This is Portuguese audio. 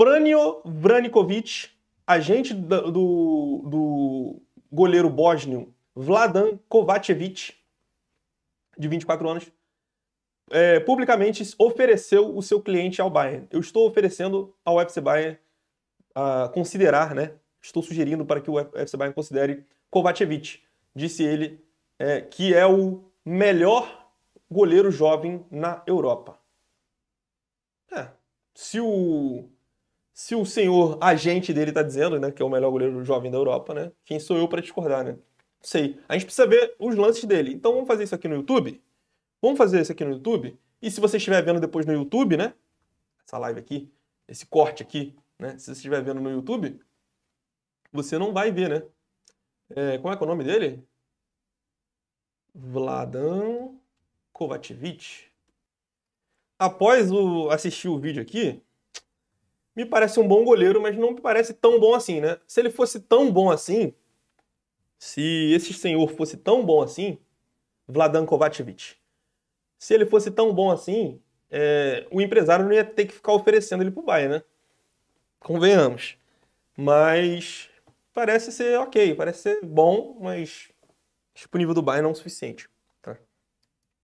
Pranio Branikovic, agente do, do goleiro bósnio Vladan Kovacevic, de 24 anos, é, publicamente ofereceu o seu cliente ao Bayern. Eu estou oferecendo ao FC Bayern a considerar, né? Estou sugerindo para que o FC Bayern considere Kovacevic, disse ele, é, que é o melhor goleiro jovem na Europa. É, se o se o senhor agente dele está dizendo, né, que é o melhor goleiro jovem da Europa, né? Quem sou eu para discordar, né? Não sei. A gente precisa ver os lances dele. Então vamos fazer isso aqui no YouTube? Vamos fazer isso aqui no YouTube? E se você estiver vendo depois no YouTube, né? Essa live aqui, esse corte aqui, né? Se você estiver vendo no YouTube, você não vai ver, né? É, como é que é o nome dele? Vladan Kovacevic. Após o, assistir o vídeo aqui, me parece um bom goleiro, mas não me parece tão bom assim, né? Se ele fosse tão bom assim, se esse senhor fosse tão bom assim, Vladan Kovacevic, se ele fosse tão bom assim, é, o empresário não ia ter que ficar oferecendo ele pro Bayern, né? Convenhamos. Mas parece ser ok, parece ser bom, mas disponível do Bayern não é o suficiente.